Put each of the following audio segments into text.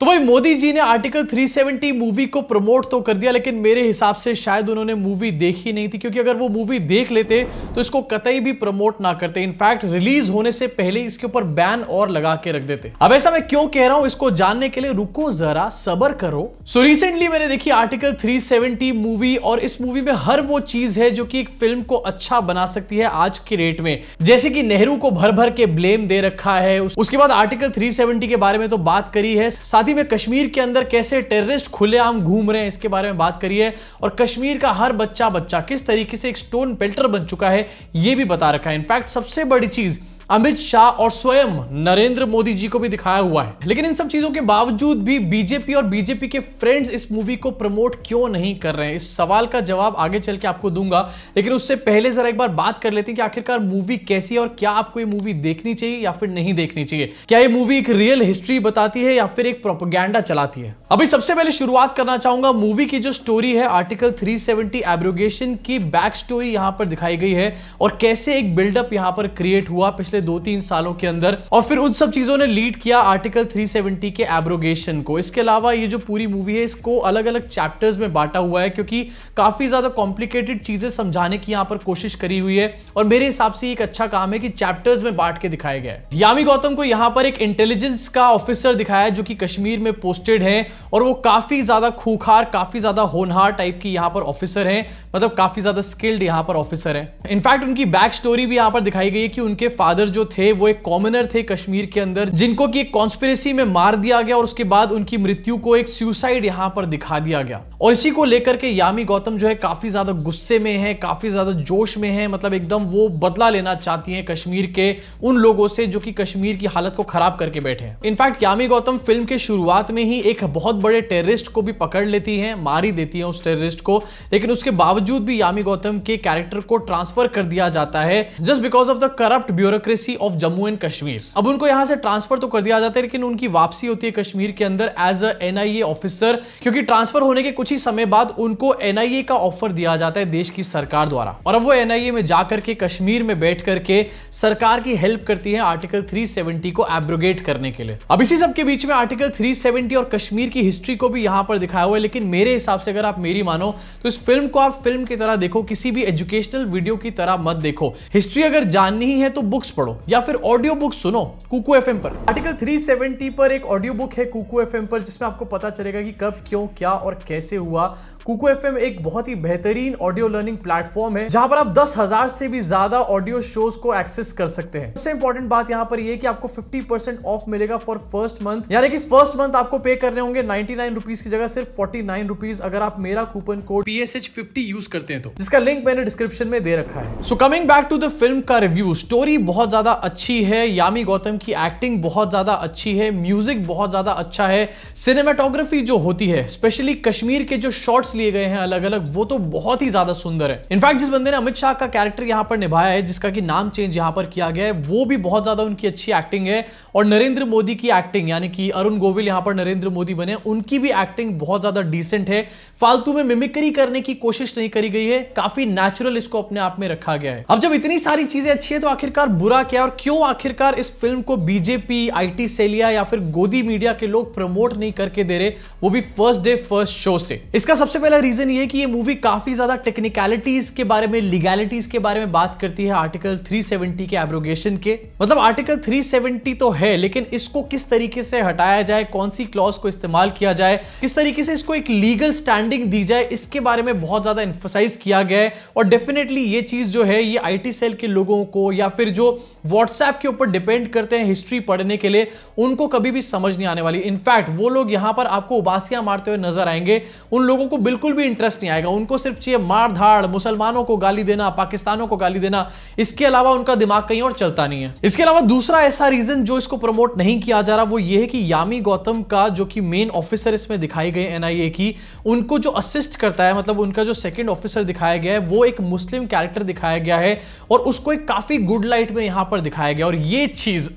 तो भाई मोदी जी ने आर्टिकल 370 मूवी को प्रमोट तो कर दिया लेकिन मेरे हिसाब से शायद उन्होंने मूवी देखी नहीं थी क्योंकि अगर वो मूवी देख लेते तो इसको कतई भी प्रमोट ना करते इनफैक्ट रिलीज होने से पहले इसके ऊपर बैन और लगा के रख देते अब ऐसा मैं क्यों कह रहा हूं इसको जानने के लिए रुको जरा सबर करो सो so, रिसेंटली मैंने देखी आर्टिकल थ्री मूवी और इस मूवी में हर वो चीज है जो की एक फिल्म को अच्छा बना सकती है आज के रेट में जैसे की नेहरू को भर भर के ब्लेम दे रखा है उसके बाद आर्टिकल थ्री के बारे में तो बात करी है साथ ही में कश्मीर के अंदर कैसे टेररिस्ट खुलेआम घूम रहे हैं इसके बारे में बात करिए और कश्मीर का हर बच्चा बच्चा किस तरीके से एक स्टोन पेल्टर बन चुका है ये भी बता रखा है इनफैक्ट सबसे बड़ी चीज़ अमित शाह और स्वयं नरेंद्र मोदी जी को भी दिखाया हुआ है लेकिन इन सब चीजों के बावजूद भी बीजेपी और बीजेपी के फ्रेंड्स इस मूवी को प्रमोट क्यों नहीं कर रहे हैं इस सवाल का जवाब आगे चल के आपको दूंगा लेकिन उससे पहले जरा एक बार बात कर लेते हैं कि आखिरकार मूवी कैसी है और क्या आपको ये मूवी देखनी चाहिए या फिर नहीं देखनी चाहिए क्या ये मूवी एक रियल हिस्ट्री बताती है या फिर एक प्रोपोगेंडा चलाती है अभी सबसे पहले शुरुआत करना चाहूंगा मूवी की जो स्टोरी है आर्टिकल 370 एब्रोगेशन की बैक स्टोरी यहां पर दिखाई गई है और कैसे एक बिल्डअप यहां पर क्रिएट हुआ पिछले पिछले दो तीन सालों के अंदर और फिर उन सब चीजों ने लीड किया आर्टिकल 370 के एब्रोगेशन को इसके अलावा ये जो पूरी मूवी है इसको अलग अलग चैप्टर्स में बांटा हुआ है क्योंकि काफी ज्यादा कॉम्प्लिकेटेड चीजें समझाने की यहाँ पर कोशिश करी हुई है और मेरे हिसाब से एक अच्छा काम है कि चैप्टर्स में बांट के दिखाया गया है यामी गौतम को यहाँ पर एक इंटेलिजेंस का ऑफिसर दिखाया है जो कि कश्मीर में पोस्टेड है और वो काफी ज्यादा खूखार काफी ज्यादा होनहार टाइप की यहाँ पर ऑफिसर है मतलब काफी ज्यादा स्किल्ड यहाँ पर ऑफिसर है इनफैक्ट उनकी बैक स्टोरी भी यहाँ पर दिखाई गई है कि उनके फादर जो थे वो एक कॉमनर थे कश्मीर के अंदर जिनको की कॉन्स्पिरसी में मार दिया गया और उसके बाद उनकी मृत्यु को एक सुसाइड यहाँ पर दिखा दिया गया और इसी को लेकर के यामी गौतम जो है काफी ज्यादा गुस्से में है काफी ज्यादा जोश में है मतलब एकदम वो बदला लेना चाहती है कश्मीर के उन लोगों से जो की कश्मीर की हालत को खराब करके बैठे हैं इनफैक्ट यामी गौतम फिल्म के शुरुआत में ही एक बहुत बड़े टेररिस्ट को भी पकड़ लेती है मारी देती है उस टेररिस्ट को लेकिन उसके बावजूद भी यामी गौतम के कैरेक्टर को ट्रांसफर कर दिया जाता है just because of the corrupt bureaucracy of Jammu and Kashmir अब उनको यहां से ट्रांसफर तो कर दिया जाता है लेकिन उनकी वापसी होती है कश्मीर के अंदर एज अ एनआईए ऑफिसर क्योंकि ट्रांसफर होने के कुछ ही समय बाद उनको एनआईए का ऑफर दिया जाता है देश की सरकार द्वारा और अब वो एनआईए में जाकर के कश्मीर में बैठ करके सरकार की हेल्प करती है आर्टिकल 370 को एब्रोगेट करने के लिए अब इसी सबके बीच में आर्टिकल 370 और कश्मीर की हिस्ट्री को भी यहां पर दिखाया हुआ है लेकिन मेरे हिसाब से अगर आप मेरी मानो तो इस फिल्म को आप फिल्म की तरह देखो किसी भी एजुकेशनल वीडियो की तरह मत देखो हिस्ट्री अगर जाननी ही है तो बुक्स पढ़ो पढ़ो या फिर ऑडियो बुक सुनो कुकू एफ पर आर्टिकल 370 पर एक ऑडियो बुक है कुकू एफ पर जिसमें आपको पता चलेगा कि कब क्यों क्या और कैसे हुआ कुकू एफ एक बहुत ही बेहतरीन ऑडियो लर्निंग प्लेटफॉर्म है जहां पर आप दस हजार से भी ज्यादा ऑडियो शोज को एक्सेस कर सकते हैं सबसे इंपॉर्टेंट बात यहाँ पर यह कि आपको 50% ऑफ मिलेगा फॉर फर्स्ट मंथ यानी कि फर्स्ट मंथ आपको पे करने होंगे नाइनटी की जगह सिर्फ फोर्टी अगर आप मेरा coupon code P S use करते हैं तो जिसका लिंक मैंने डिस्क्रिप्शन में दे रखा है so coming back to the film का रिव्यू स्टोरी बहुत बहुत ज़्यादा अच्छी है यामी गौतम की एक्टिंग बहुत ज़्यादा अच्छी है म्यूज़िक बहुत ज़्यादा अच्छा है सिनेमाटोग्राफी जो होती है स्पेशली कश्मीर के जो शॉट्स लिए गए हैं अलग अलग वो तो बहुत ही ज़्यादा सुंदर है इनफैक्ट जिस बंदे ने अमित शाह का कैरेक्टर यहाँ पर निभाया है जिसका कि नाम चेंज यहाँ पर किया गया है वो भी बहुत ज़्यादा उनकी अच्छी एक्टिंग है और नरेंद्र मोदी की एक्टिंग यानी कि अरुण गोविल यहाँ पर नरेंद्र मोदी बने उनकी भी एक्टिंग बहुत ज़्यादा डिसेंट है फालतू में मिमिक्री करने की कोशिश नहीं करी गई है काफ़ी नेचुरल इसको अपने आप में रखा गया है अब जब इतनी सारी चीज़ें अच्छी है तो आखिरकार बुरा हुआ क्या और क्यों आखिरकार इस फिल्म को बीजेपी आईटी सेलिया या फिर गोदी मीडिया के लोग प्रमोट नहीं करके दे रहे वो भी फर्स्ट डे फर्स्ट शो से इसका सबसे पहला रीजन ये कि ये मूवी काफी ज्यादा टेक्निकलिटीज के बारे में लीगैलिटीज के बारे में बात करती है आर्टिकल 370 के एब्रोगेशन के मतलब आर्टिकल 370 तो है लेकिन इसको किस तरीके से हटाया जाए कौन सी क्लॉज को इस्तेमाल किया जाए किस तरीके से इसको एक लीगल स्टैंडिंग दी जाए इसके बारे में बहुत ज्यादा इंफोसाइज किया गया है और डेफिनेटली ये चीज जो है ये आईटी सेल के लोगों को या फिर जो व्हाट्सएप के ऊपर डिपेंड करते हैं हिस्ट्री पढ़ने के लिए उनको कभी भी समझ नहीं आने वाली इनफैक्ट वो लोग यहां पर आपको उबासियां मारते हुए नजर आएंगे उन लोगों को बिल्कुल भी इंटरेस्ट नहीं आएगा उनको सिर्फ चाहिए मार धाड़ मुसलमानों को गाली देना पाकिस्तानों को गाली देना इसके अलावा उनका दिमाग कहीं और चलता नहीं है इसके अलावा दूसरा ऐसा रीजन जो इसको प्रमोट नहीं किया जा रहा वो ये है कि यामी गौतम का जो कि मेन ऑफिसर इसमें दिखाई गई एनआईए की उनको जो असिस्ट करता है मतलब उनका जो सेकेंड ऑफिसर दिखाया गया है वो एक मुस्लिम कैरेक्टर दिखाया गया है और उसको एक काफी गुड लाइट में यहां यहां पर दिखाया गया और ये चीज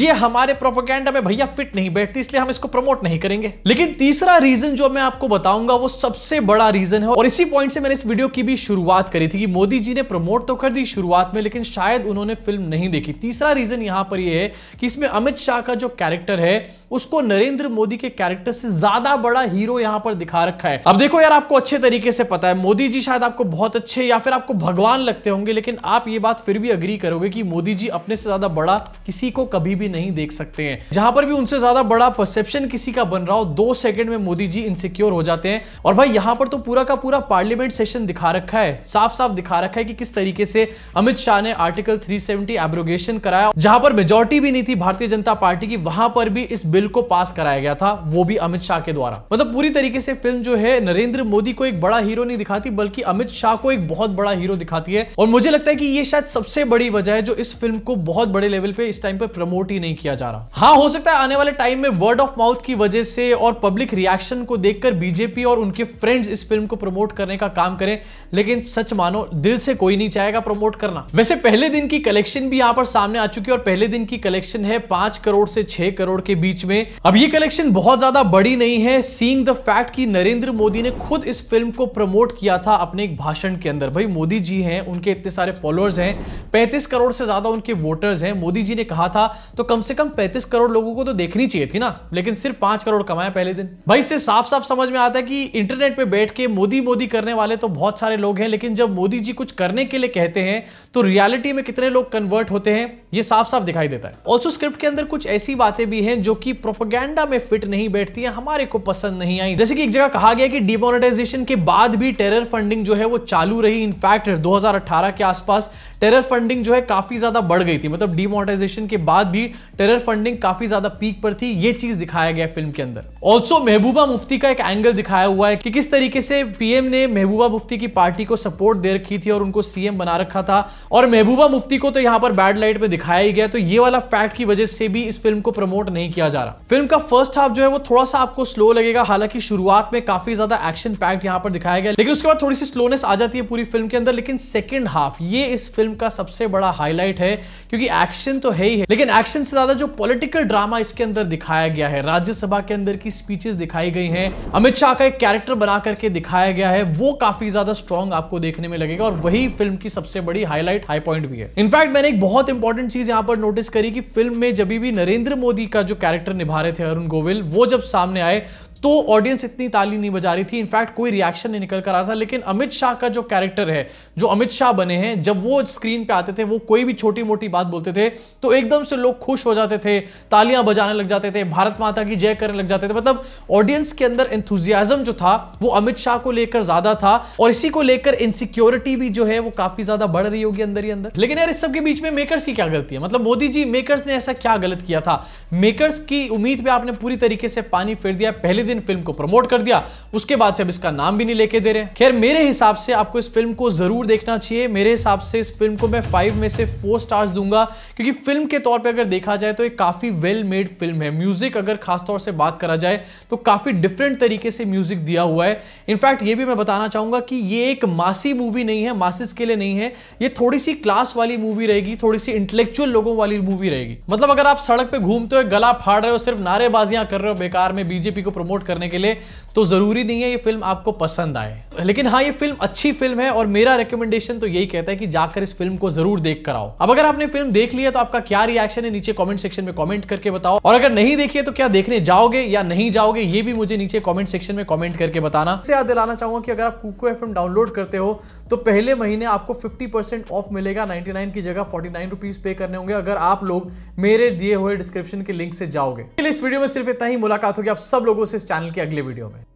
ये हमारे प्रोपोकेंडा में भैया फिट नहीं बैठती इसलिए हम इसको प्रमोट नहीं करेंगे लेकिन तीसरा रीजन जो मैं आपको बताऊंगा वो सबसे बड़ा रीजन है और इसी पॉइंट से मैंने इस वीडियो की भी शुरुआत करी थी कि मोदी जी ने प्रमोट तो कर दी शुरुआत में लेकिन शायद उन्होंने फिल्म नहीं देखी तीसरा रीजन यहां पर यह है कि इसमें अमित शाह का जो कैरेक्टर है उसको नरेंद्र मोदी के कैरेक्टर से ज्यादा बड़ा हीरो यहां पर दिखा रखा है अब देखो यार आपको अच्छे तरीके से पता है मोदी जी शायद आपको बहुत अच्छे या फिर आपको भगवान लगते होंगे लेकिन आप ये बात फिर भी अग्री करोगे कि मोदी जी अपने से ज्यादा बड़ा किसी को कभी भी नहीं देख सकते हैं जहां पर भी उनसे ज्यादा बड़ा परसेप्शन किसी का बन रहा हो दो सेकंड में मोदी जी इनसिक्योर हो जाते हैं और भाई यहां पर तो पूरा का पूरा पार्लियामेंट सेशन दिखा रखा है साफ साफ दिखा रखा है कि किस तरीके से अमित शाह ने आर्टिकल थ्री एब्रोगेशन कराया जहां पर मेजोरिटी भी नहीं थी भारतीय जनता पार्टी की वहां पर भी इस बिल बिल को पास कराया गया था वो भी अमित शाह के द्वारा मतलब पूरी तरीके से फिल्म जो है नरेंद्र मोदी को एक बड़ा हीरो नहीं दिखाती बल्कि अमित शाह को एक बहुत बड़ा हीरो दिखाती है और मुझे लगता है कि ये शायद सबसे बड़ी वजह है जो इस फिल्म को बहुत बड़े लेवल पे इस टाइम पे प्रमोट ही नहीं किया जा रहा हाँ हो सकता है आने वाले टाइम में वर्ड ऑफ माउथ की वजह से और पब्लिक रिएक्शन को देखकर बीजेपी और उनके फ्रेंड्स इस फिल्म को प्रमोट करने का काम करें लेकिन सच मानो दिल से कोई नहीं चाहेगा प्रमोट करना वैसे पहले दिन की कलेक्शन भी यहाँ पर सामने आ चुकी है और पहले दिन की कलेक्शन है पांच करोड़ से छह करोड़ के बीच में अब ये कलेक्शन बहुत ज्यादा बड़ी नहीं है सीइंग द फैक्ट कि नरेंद्र मोदी ने खुद इस फिल्म को प्रमोट किया था अपने एक भाषण के अंदर भाई मोदी जी हैं उनके इतने सारे फॉलोअर्स हैं पैंतीस करोड़ से ज्यादा उनके वोटर्स हैं मोदी जी ने कहा था तो कम से कम पैंतीस करोड़ लोगों को तो देखनी चाहिए थी ना लेकिन सिर्फ पांच करोड़ कमाया पहले दिन भाई इससे साफ साफ समझ में आता है कि इंटरनेट पर बैठ के मोदी मोदी करने वाले तो बहुत सारे लोग हैं लेकिन जब मोदी जी कुछ करने के लिए कहते हैं तो रियलिटी में कितने लोग कन्वर्ट होते हैं ये साफ साफ दिखाई देता है ऑल्सो स्क्रिप्ट के अंदर कुछ ऐसी बातें भी हैं जो कि प्रोपोगेंडा में फिट नहीं बैठती है हमारे को पसंद नहीं आई जैसे कि एक जगह कहा गया कि डिमोनेटाइजेशन के बाद भी टेरर फंडिंग जो है वो चालू रही इनफैक्ट 2018 के आसपास टेरर फंडिंग जो है काफी ज्यादा बढ़ गई थी मतलब डिमोनेटाइजेशन के बाद भी टेरर फंडिंग काफी ज्यादा पीक पर थी ये चीज दिखाया गया फिल्म के अंदर ऑल्सो महबूबा मुफ्ती का एक एंगल दिखाया हुआ है कि किस तरीके से पीएम ने महबूबा मुफ्ती की पार्टी को सपोर्ट दे रखी थी और उनको सीएम बना रखा था और महबूबा मुफ्ती को तो यहाँ पर बैड लाइट में दिखाया ही गया तो ये वाला फैक्ट की वजह से भी इस फिल्म को प्रमोट नहीं किया जा रहा फिल्म का फर्स्ट हाफ जो है वो थोड़ा सा आपको स्लो लगेगा हालांकि शुरुआत में काफी ज्यादा एक्शन पैक्ट यहाँ पर दिखाया गया लेकिन उसके बाद थोड़ी सी स्लोनेस आ जाती है पूरी फिल्म के अंदर लेकिन सेकेंड हाफ ये इस फिल्म फिल्म का सबसे बड़ा हाईलाइट है क्योंकि एक्शन तो है ही है लेकिन एक्शन से ज्यादा जो पॉलिटिकल ड्रामा इसके अंदर दिखाया गया है राज्यसभा के अंदर की स्पीचेस दिखाई गई हैं अमित शाह का एक कैरेक्टर बना करके दिखाया गया है वो काफी ज्यादा स्ट्रॉन्ग आपको देखने में लगेगा और वही फिल्म की सबसे बड़ी हाईलाइट हाई पॉइंट भी है इनफैक्ट मैंने एक बहुत इंपॉर्टेंट चीज यहाँ पर नोटिस करी कि फिल्म में जब भी नरेंद्र मोदी का जो कैरेक्टर निभा रहे थे अरुण गोविल वो जब सामने आए तो ऑडियंस इतनी ताली नहीं बजा रही थी इनफैक्ट कोई रिएक्शन नहीं निकल कर रहा था लेकिन अमित शाह का जो कैरेक्टर है जो अमित शाह बने हैं जब वो स्क्रीन पे आते थे वो कोई भी छोटी मोटी बात बोलते थे तो एकदम से लोग खुश हो जाते थे तालियां बजाने लग जाते थे भारत माता की जय करने लग जाते थे मतलब ऑडियंस के अंदर एंथुजियाजम जो था वो अमित शाह को लेकर ज्यादा था और इसी को लेकर इनसिक्योरिटी भी जो है वो काफी ज्यादा बढ़ रही होगी अंदर ही अंदर लेकिन यार इस सबके बीच में मेकर्स की क्या गलती है मतलब मोदी जी मेकर्स ने ऐसा क्या गलत किया था मेकर्स की उम्मीद पर आपने पूरी तरीके से पानी फेर दिया पहले दिन फिल्म को प्रमोट कर दिया उसके बाद से अब इसका नाम भी नहीं लेके दे रहे खैर मेरे हिसाब से आपको इस फिल्म को जरूर देखना चाहिए मेरे हिसाब से इस फिल्म को मैं फाइव में से फोर स्टार्स दूंगा क्योंकि फिल्म के तौर पर अगर देखा जाए तो एक काफी वेल मेड फिल्म है म्यूजिक अगर खासतौर से बात करा जाए तो काफी डिफरेंट तरीके से म्यूजिक दिया हुआ है इनफैक्ट ये भी मैं बताना चाहूंगा कि ये एक मासी मूवी नहीं है मासिस के लिए नहीं है ये थोड़ी सी क्लास वाली मूवी रहेगी थोड़ी सी इंटेलेक्चुअल लोगों वाली मूवी रहेगी मतलब अगर आप सड़क पे घूमते हो गला फाड़ रहे हो सिर्फ नारेबाजियां कर रहे हो बेकार में बीजेपी को प्रमोट सपोर्ट करने के लिए तो ज़रूरी नहीं है ये फिल्म आपको पसंद आए लेकिन हाँ ये फिल्म अच्छी फिल्म है और मेरा रिकमेंडेशन तो यही कहता है कि जाकर इस फिल्म को जरूर देख कर आओ अब अगर आपने फिल्म देख लिया तो आपका क्या रिएक्शन है नीचे कॉमेंट सेक्शन में कॉमेंट करके बताओ और अगर नहीं देखिए तो क्या देखने जाओगे या नहीं जाओगे ये भी मुझे नीचे कॉमेंट सेक्शन में कॉमेंट करके बताना इससे याद दिलाना चाहूंगा कि अगर आप कुको एफ डाउनलोड करते हो तो पहले महीने आपको 50% ऑफ मिलेगा 99 की जगह 49 रुपीस पे करने होंगे अगर आप लोग मेरे दिए हुए डिस्क्रिप्शन के लिंक से जाओगे इस वीडियो में सिर्फ इतना ही मुलाकात होगी आप सब लोगों से इस चैनल के अगले वीडियो में